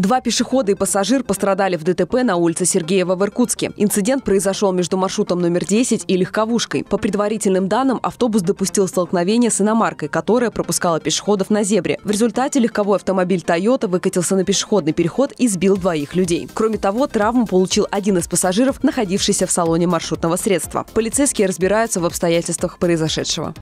Два пешехода и пассажир пострадали в ДТП на улице Сергеева в Иркутске. Инцидент произошел между маршрутом номер 10 и легковушкой. По предварительным данным, автобус допустил столкновение с иномаркой, которая пропускала пешеходов на зебре. В результате легковой автомобиль Toyota выкатился на пешеходный переход и сбил двоих людей. Кроме того, травму получил один из пассажиров, находившийся в салоне маршрутного средства. Полицейские разбираются в обстоятельствах произошедшего.